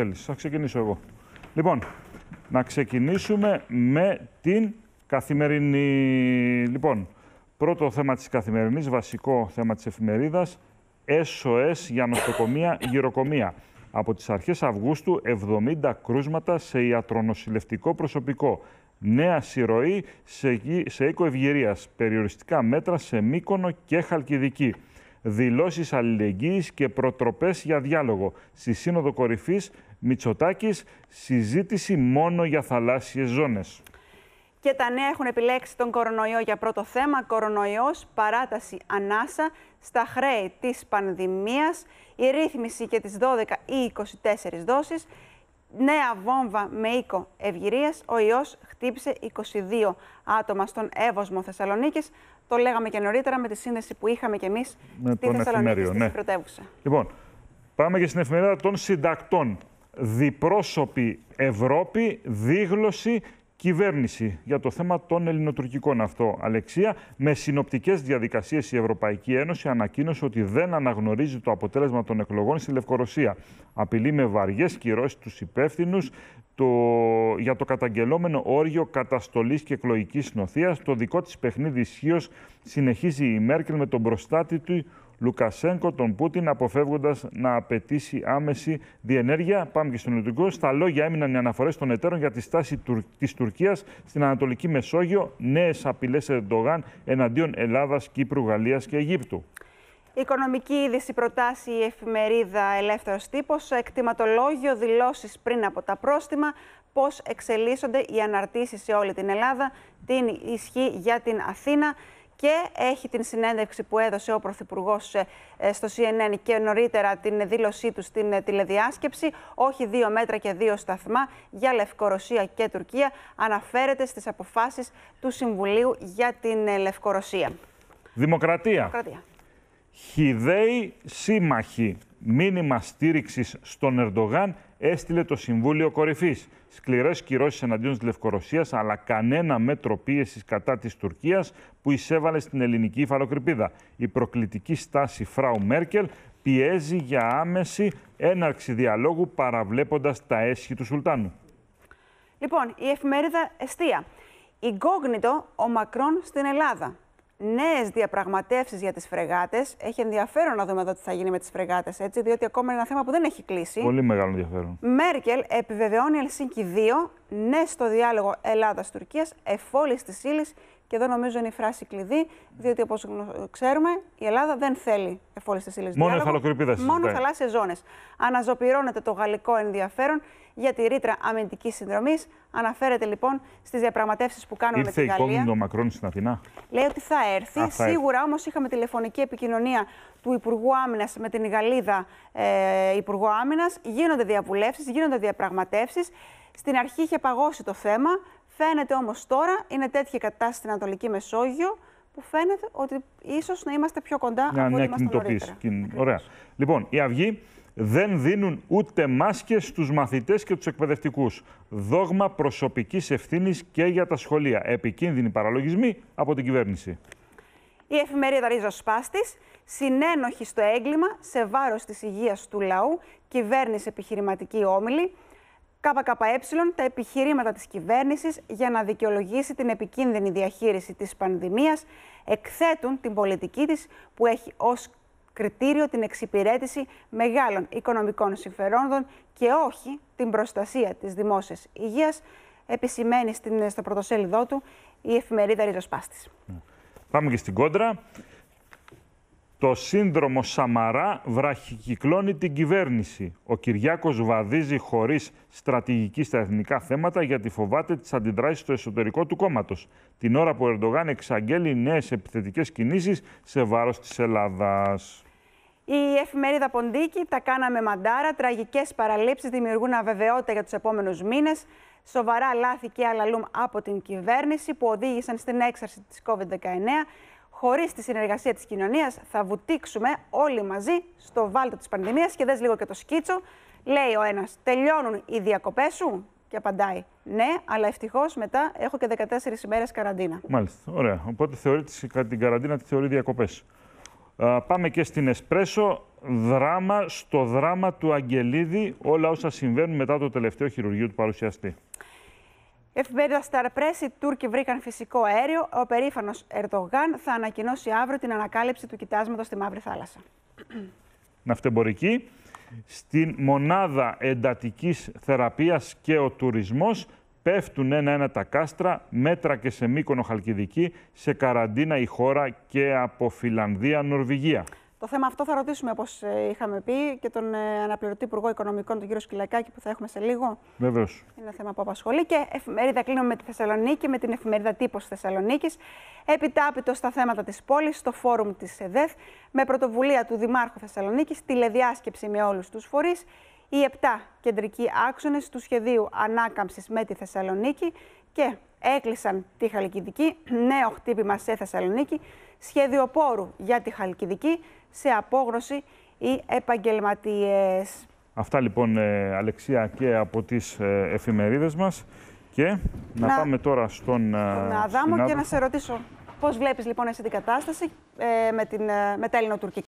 Θέλεις. Θα ξεκινήσω εγώ. Λοιπόν, να ξεκινήσουμε με την καθημερινή. Λοιπόν, πρώτο θέμα της καθημερινής, βασικό θέμα της εφημερίδας, SOS για νοσοκομεία, γυροκομεία. Από τις αρχές Αυγούστου, 70 κρούσματα σε ιατρονοσηλευτικό προσωπικό. Νέα συρροή σε, σε οίκο ευγυρίας. Περιοριστικά μέτρα σε Μύκονο και Χαλκιδική. Δηλώσεις αλληλεγγύης και προτροπές για διάλογο. Στη Σύνοδο Κορυφής Μητσοτάκης, συζήτηση μόνο για θαλάσσιες ζώνες. Και τα νέα έχουν επιλέξει τον κορονοϊό για πρώτο θέμα. Κορονοϊός, παράταση ανάσα στα χρέη της πανδημίας, η ρύθμιση και τις 12 ή 24 δόσεις, νέα βόμβα με οίκο ευγυρίας. Ο ιός χτύπησε 22 άτομα στον Εύωσμο Θεσσαλονίκης. Το λέγαμε και νωρίτερα με τη σύνδεση που είχαμε και εμείς με στη Θεσσαλονίκη, ναι. πρωτεύουσα. Λοιπόν, πάμε και στην εφημερίδα των συντακτών διπρόσωπη Ευρώπη, δίγλωση κυβέρνηση για το θέμα των ελληνοτουρκικών αυτό, Αλεξία. Με συνοπτικές διαδικασίες η Ευρωπαϊκή Ένωση ανακοίνωσε ότι δεν αναγνωρίζει το αποτέλεσμα των εκλογών στη Λευκορωσία. Απειλεί με βαριές κυρώσεις τους υπεύθυνους το... για το καταγγελόμενο όριο καταστολής και εκλογικής νοθείας. Το δικό της παιχνίδι ισχύως συνεχίζει η Μέρκελ με τον προστάτη του Λουκασέγκο τον Πούτιν, αποφεύγοντας να απαιτήσει άμεση διενέργεια. Πάμε και στον Ελληνικό. Στα λόγια έμειναν οι αναφορές των εταίρων για τη στάση της Τουρκίας στην Ανατολική Μεσόγειο, νέες απειλές Ερντογάν εναντίον Ελλάδας, Κύπρου, Γαλλίας και Αιγύπτου. οικονομική είδηση προτάσει η εφημερίδα Ελεύθερος Τύπος. Εκτιματολόγιο δηλώσεις πριν από τα πρόστιμα. Πώς εξελίσσονται οι αναρτήσεις σε όλη την Ελλάδα. Την ισχύ για την Αθήνα και έχει την συνέντευξη που έδωσε ο Πρωθυπουργός ε, ε, στο CNN και νωρίτερα την δήλωσή του στην ε, τηλεδιάσκεψη. Όχι δύο μέτρα και δύο σταθμά για Λευκορωσία και Τουρκία. Αναφέρεται στις αποφάσεις του Συμβουλίου για την Λευκορωσία. Δημοκρατία. Δημοκρατία. Χιδαίοι σύμμαχοι. Μήνυμα στήριξης στον Ερντογάν έστειλε το Συμβούλιο Κορυφής. Σκληρές κυρώσεις εναντίον της Λευκορωσίας, αλλά κανένα μέτρο πίεσης κατά της Τουρκίας που εισέβαλε στην ελληνική υφαλοκρηπίδα. Η προκλητική στάση Φράου Μέρκελ πιέζει για άμεση έναρξη διαλόγου παραβλέποντας τα έσχη του Σουλτάνου. Λοιπόν, η εφημερίδα Εστία. Ιγκόγνητο ο Μακρόν στην Ελλάδα νέες διαπραγματεύσεις για τις φρεγάτες. Έχει ενδιαφέρον να δούμε εδώ τι θα γίνει με τις φρεγάτες, έτσι, διότι ακόμα είναι ένα θέμα που δεν έχει κλείσει. Πολύ μεγάλο ενδιαφέρον. Μέρκελ επιβεβαιώνει Ελσίνκη 2, ναι στο διάλογο Ελλάδα-Τουρκία, εφόλης της ύλης και εδώ νομίζω είναι η φράση κλειδί, διότι όπως ξέρουμε, η Ελλάδα δεν θέλει εφόλες τη ύλη Μόνο διάλογο, Μόνο θαλάσσιες ζώνες. Αναζωοποιρώνεται το γαλλικό ενδιαφέρον για τη ρήτρα αμυντικής συνδρομής. Αναφέρεται λοιπόν στις διαπραγματεύσεις που κάνουμε με την Γαλλία. Ήρθε η κόμμα Μακρόν στην Αθηνά. Λέει ότι θα έρθει. Α, θα Σίγουρα όμως είχαμε τηλεφωνική επικοινωνία του Υπουργού Άμυνας με την Γαλλίδα ε, Υπουργό Άμυνας. Γίνονται διαβουλεύσεις, γίνονται διαπραγματεύσεις. Στην αρχή είχε παγώσει το θέμα. Φαίνεται όμως τώρα, είναι τέτοια κατάσταση στην Ανατολική Μεσόγειο, που φαίνεται ότι ίσως να είμαστε πιο κοντά να, από ό,τι ναι, ήμασταν νωρίτερα. Κιν... Ωραία. Λοιπόν, οι Αυγή δεν δίνουν ούτε μάσκες στους μαθητές και τους εκπαιδευτικούς. Δόγμα προσωπικής ευθύνης και για τα σχολεία. Επικίνδυνοι παραλογισμοί από την κυβέρνηση. Η εφημερίδα Ρίζος Σπάστης, συνένοχη στο έγκλημα σε βάρος της υγείας του λαού, κυβέρνηση επιχειρηματική όμιλη, ΚΚΕ τα επιχειρήματα της κυβέρνησης για να δικαιολογήσει την επικίνδυνη διαχείριση της πανδημίας εκθέτουν την πολιτική της που έχει ως κριτήριο την εξυπηρέτηση μεγάλων οικονομικών συμφερόντων και όχι την προστασία της δημόσιας υγείας, επισημαίνει στην, στο πρωτοσέλιδό του η εφημερίδα Πάστης. Πάμε και στην κόντρα. Το σύνδρομο Σαμαρά βραχικυκλώνει την κυβέρνηση. Ο Κυριάκος βαδίζει χωρίς στρατηγική στα εθνικά θέματα γιατί φοβάται τις αντιδράσεις στο εσωτερικό του κόμματος. Την ώρα που ο Ερντογάν εξαγγέλει νέες επιθετικές κινήσεις σε βάρος της Ελλάδας. Η εφημερίδα Ποντίκη τα κάναμε μαντάρα. Τραγικές παραλήψεις δημιουργούν αβεβαιότητα για τους επόμενους μήνες. Σοβαρά λάθη και αλαλούμ από την κυβέρνηση που οδήγησαν στην έξαρση της COVID-19 χωρίς τη συνεργασία της κοινωνίας θα βουτήξουμε όλοι μαζί στο βάλτο της πανδημίας και δες λίγο και το σκίτσο. Λέει ο ένας, τελειώνουν οι διακοπές σου και απαντάει ναι, αλλά ευτυχώς μετά έχω και 14 ημέρες καραντίνα. Μάλιστα, ωραία. Οπότε θεωρεί την καραντίνα τη θεωρεί διακοπές. πάμε και στην Εσπρέσο. Δράμα στο δράμα του Αγγελίδη, όλα όσα συμβαίνουν μετά το τελευταίο χειρουργείο του παρουσιαστή. Εφημερίδα Star Press, οι Τούρκοι βρήκαν φυσικό αέριο. Ο περήφανος Ερντογάν θα ανακοινώσει αύριο την ανακάλυψη του κοιτάσματος στη Μαύρη Θάλασσα. Ναυτεμπορική. Στην μονάδα εντατικής θεραπείας και ο τουρισμός πέφτουν ένα-ένα τα κάστρα, μέτρα και σε μήκονο Χαλκιδική, σε καραντίνα η χώρα και από Φιλανδία, Νορβηγία. Το θέμα αυτό θα ρωτήσουμε, όπως ε, είχαμε πει, και τον ε, αναπληρωτή Υπουργό Οικονομικών, τον κύριο Σκυλακάκη, που θα έχουμε σε λίγο. Βεβαίως. Είναι ένα θέμα που απασχολεί. Και εφημερίδα κλείνουμε με τη Θεσσαλονίκη, με την εφημερίδα τύπος Θεσσαλονίκης. Επιτάπητος στα θέματα της πόλης, στο φόρουμ της ΕΔΕΘ, με πρωτοβουλία του Δημάρχου Θεσσαλονίκης, τηλεδιάσκεψη με όλους τους φορείς. Οι 7 κεντρικοί άξονες του σχεδίου ανάκαμψης με τη Θεσσαλονίκη και έκλεισαν τη Χαλκιδική, νέο χτύπημα σε Θεσσαλονίκη, σχέδιο πόρου για τη Χαλκιδική σε απόγνωση οι επαγγελματίες. Αυτά λοιπόν, ε, Αλεξία, και από τις ε, εφημερίδες μας. Και να, πάμε τώρα στον ε, Να Αδάμο και να σε ρωτήσω πώς βλέπεις λοιπόν εσύ την κατάσταση ε, με, την, με τα ελληνοτουρκικά.